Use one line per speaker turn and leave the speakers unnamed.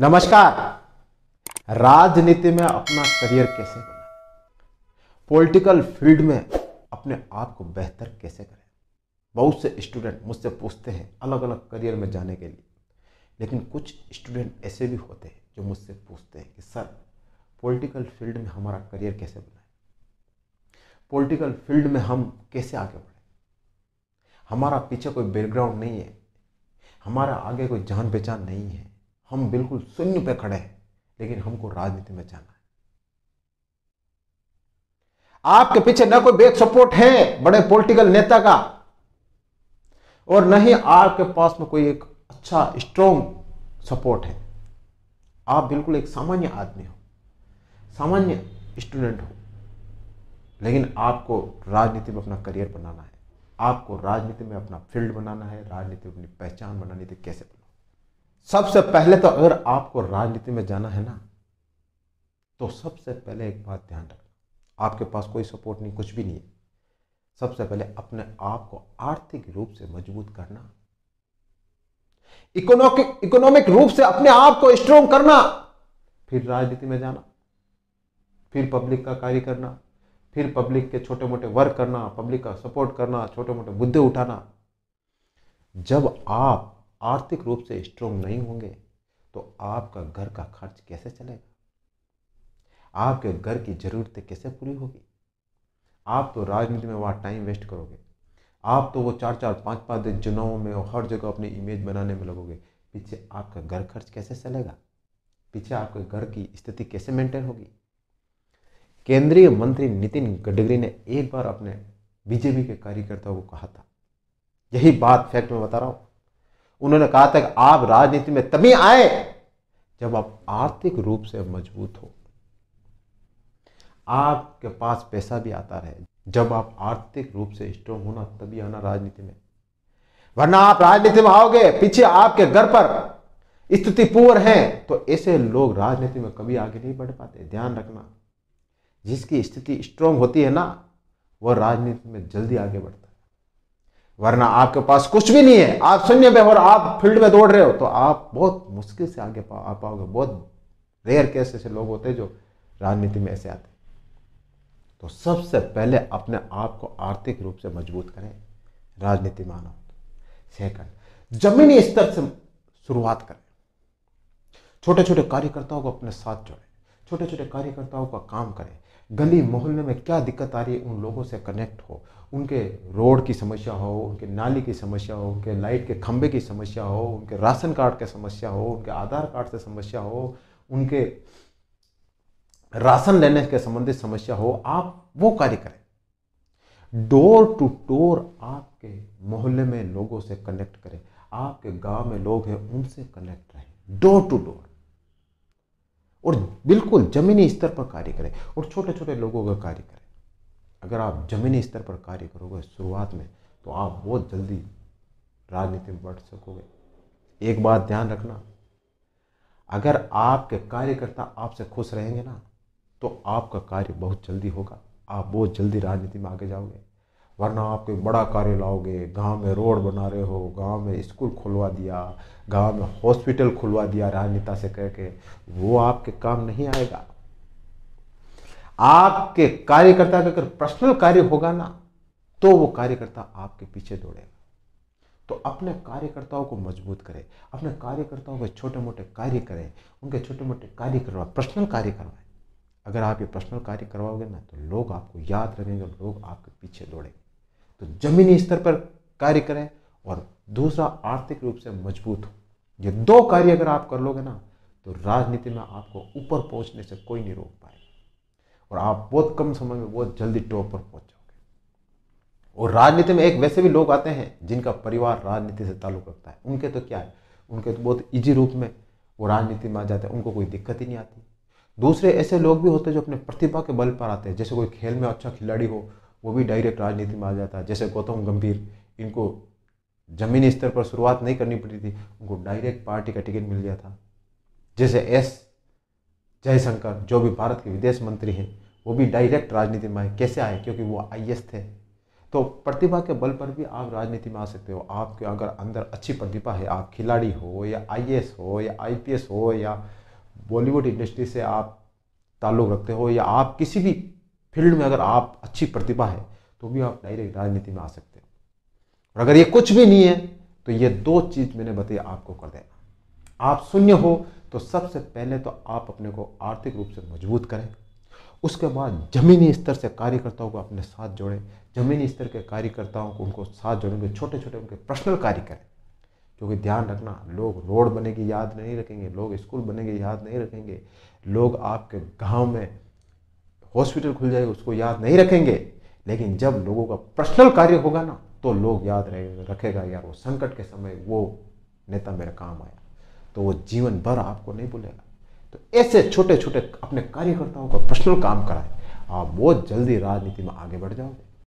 नमस्कार राजनीति में अपना करियर कैसे बनाए पॉलिटिकल फील्ड में अपने आप को बेहतर कैसे करें बहुत से स्टूडेंट मुझसे पूछते हैं अलग अलग करियर में जाने के लिए लेकिन कुछ स्टूडेंट ऐसे भी होते हैं जो मुझसे पूछते हैं कि सर पॉलिटिकल फील्ड में हमारा करियर कैसे बनाए पॉलिटिकल फील्ड में हम कैसे आगे बढ़े हमारा पीछे कोई बैकग्राउंड नहीं है हमारा आगे कोई जान पहचान नहीं है हम बिल्कुल शून्य पे खड़े हैं लेकिन हमको राजनीति में जाना है आपके पीछे ना कोई बेक सपोर्ट है बड़े पॉलिटिकल नेता का और न ही आपके पास में कोई एक अच्छा स्ट्रोंग सपोर्ट है आप बिल्कुल एक सामान्य आदमी हो सामान्य स्टूडेंट हो लेकिन आपको राजनीति में अपना करियर बनाना है आपको राजनीति में अपना फील्ड बनाना है राजनीति में अपनी पहचान बनानी थी तो कैसे बनाना सबसे पहले तो अगर आपको राजनीति में जाना है ना तो सबसे पहले एक बात ध्यान रखना आपके पास कोई सपोर्ट नहीं कुछ भी नहीं है सबसे पहले अपने आप को आर्थिक रूप से मजबूत करना इकोनॉमिक इकोनॉमिक रूप से अपने आप को स्ट्रोंग करना फिर राजनीति में जाना फिर पब्लिक का कार्य करना फिर पब्लिक के छोटे मोटे वर्क करना पब्लिक का सपोर्ट करना छोटे मोटे मुद्दे उठाना जब आप आर्थिक रूप से स्ट्रोंग नहीं होंगे तो आपका घर का खर्च कैसे चलेगा आपके घर की ज़रूरतें कैसे पूरी होगी आप तो राजनीति में वहाँ टाइम वेस्ट करोगे आप तो वो चार चार पाँच पाँच दिन चुनावों में और हर जगह अपनी इमेज बनाने में लगोगे पीछे आपका घर खर्च कैसे चलेगा पीछे आपके घर की स्थिति कैसे मेंटेन होगी केंद्रीय मंत्री नितिन गडकरी ने एक बार अपने बीजेपी के कार्यकर्ताओं को कहा था यही बात फैक्ट में बता रहा हूँ उन्होंने कहा था कि आप राजनीति में तभी आए जब आप आर्थिक रूप से मजबूत हो आपके पास पैसा भी आता रहे जब आप आर्थिक रूप से स्ट्रोंग होना तभी आना राजनीति में वरना आप राजनीति में आओगे पीछे आपके घर पर स्थिति पूर्व है तो ऐसे लोग राजनीति में कभी आगे नहीं बढ़ पाते ध्यान रखना जिसकी स्थिति स्ट्रोंग होती है ना वह राजनीति में जल्दी आगे बढ़ता है वरना आपके पास कुछ भी नहीं है आप शून्य पे और आप फील्ड में दौड़ रहे हो तो आप बहुत मुश्किल से आगे पा, आ पाओगे बहुत रेयर केस ऐसे लोग होते हैं जो राजनीति में ऐसे आते तो सबसे पहले अपने आप को आर्थिक रूप से मजबूत करें राजनीति में आना सेकंड जमीनी स्तर से शुरुआत करें छोटे छोटे कार्यकर्ताओं को अपने साथ जोड़ें छोटे छोटे कार्यकर्ताओं का काम करें गली मोहल्ले में क्या दिक्कत आ रही है उन लोगों से कनेक्ट हो उनके रोड की समस्या हो उनके नाली की समस्या हो उनके लाइट के खंभे की समस्या हो उनके राशन कार्ड की समस्या हो उनके आधार कार्ड से समस्या हो उनके राशन लेने के संबंधित समस्या हो आप वो कार्य करें डोर टू डोर आपके मोहल्ले में लोगों से कनेक्ट करें आपके गांव में लोग हैं उनसे कनेक्ट रहें डोर टू डोर और बिल्कुल ज़मीनी स्तर पर कार्य करें और छोटे छोटे लोगों का कार्य करें अगर आप ज़मीनी स्तर पर कार्य करोगे शुरुआत में तो आप बहुत जल्दी राजनीति में बढ़ सकोगे एक बात ध्यान रखना अगर आपके कार्यकर्ता आपसे खुश रहेंगे ना तो आपका कार्य बहुत जल्दी होगा आप बहुत जल्दी राजनीति में आगे जाओगे वरना आप कोई बड़ा कार्य लाओगे गांव में रोड बना रहे हो गांव में स्कूल खुलवा दिया गांव में हॉस्पिटल खुलवा दिया राजनेता से कह के वो आपके काम नहीं आएगा आपके कार्यकर्ता का अगर पर्सनल कार्य होगा ना तो वो कार्यकर्ता आपके पीछे दौड़ेगा तो अपने कार्यकर्ताओं को मजबूत करें अपने कार्यकर्ताओं के छोटे मोटे कार्य करें उनके छोटे मोटे कार्य करवाए पर्सनल कार्य करवाएं अगर आप ये पर्सनल कार्य करवाओगे ना तो लोग आपको याद रखेंगे लोग आपके पीछे दौड़ेंगे तो जमीनी स्तर पर कार्य करें और दूसरा आर्थिक रूप से मजबूत हो ये दो कार्य अगर आप कर लोगे ना तो राजनीति में आपको ऊपर पहुंचने से कोई नहीं रोक पाएगा और आप बहुत कम समय में बहुत जल्दी टॉप पर पहुंच
जाओगे और राजनीति में एक वैसे भी लोग आते हैं
जिनका परिवार राजनीति से ताल्लुक रखता है उनके तो क्या है उनके तो बहुत ईजी रूप में वो राजनीति में आ जाते हैं उनको कोई दिक्कत ही नहीं आती दूसरे ऐसे लोग भी होते हैं जो अपने प्रतिभा के बल पर आते हैं जैसे कोई खेल में अच्छा खिलाड़ी हो वो भी डायरेक्ट राजनीति में आ जाता है जैसे गौतम गंभीर इनको जमीनी स्तर पर शुरुआत नहीं करनी पड़ी थी उनको डायरेक्ट पार्टी का टिकट मिल गया था जैसे एस जयशंकर जो भी भारत के विदेश मंत्री हैं वो भी डायरेक्ट राजनीति में आए कैसे आए क्योंकि वो आई थे तो प्रतिभा के बल पर भी आप राजनीति में आ सकते हो आपके अगर अंदर अच्छी प्रतिभा है आप खिलाड़ी हो या आई हो या आई हो या बॉलीवुड इंडस्ट्री से आप ताल्लुक़ रखते हो या आप किसी भी फील्ड में अगर आप अच्छी प्रतिभा है तो भी आप डायरेक्ट राजनीति में आ सकते हैं और अगर ये कुछ भी नहीं है तो ये दो चीज़ मैंने बताई आपको कर देना आप शून्य हो तो सबसे पहले तो आप अपने को आर्थिक रूप से मजबूत करें उसके बाद जमीनी स्तर से कार्यकर्ताओं को अपने साथ जोड़ें जमीनी स्तर के कार्यकर्ताओं को उनको साथ जोड़ें उनके छोटे छोटे उनके पर्सनल कार्य करें क्योंकि ध्यान रखना लोग रोड बनेगी याद नहीं रखेंगे लोग स्कूल बनेंगे याद नहीं रखेंगे लोग आपके गांव में हॉस्पिटल खुल जाएगा उसको याद नहीं रखेंगे लेकिन जब लोगों का पर्सनल कार्य होगा ना तो लोग याद रहे रखेगा यार वो संकट के समय वो नेता मेरा काम आया तो वो जीवन भर आपको नहीं भूलेगा तो ऐसे छोटे छोटे अपने कार्यकर्ताओं का पर्सनल काम कराए आप बहुत जल्दी राजनीति में आगे बढ़ जाओगे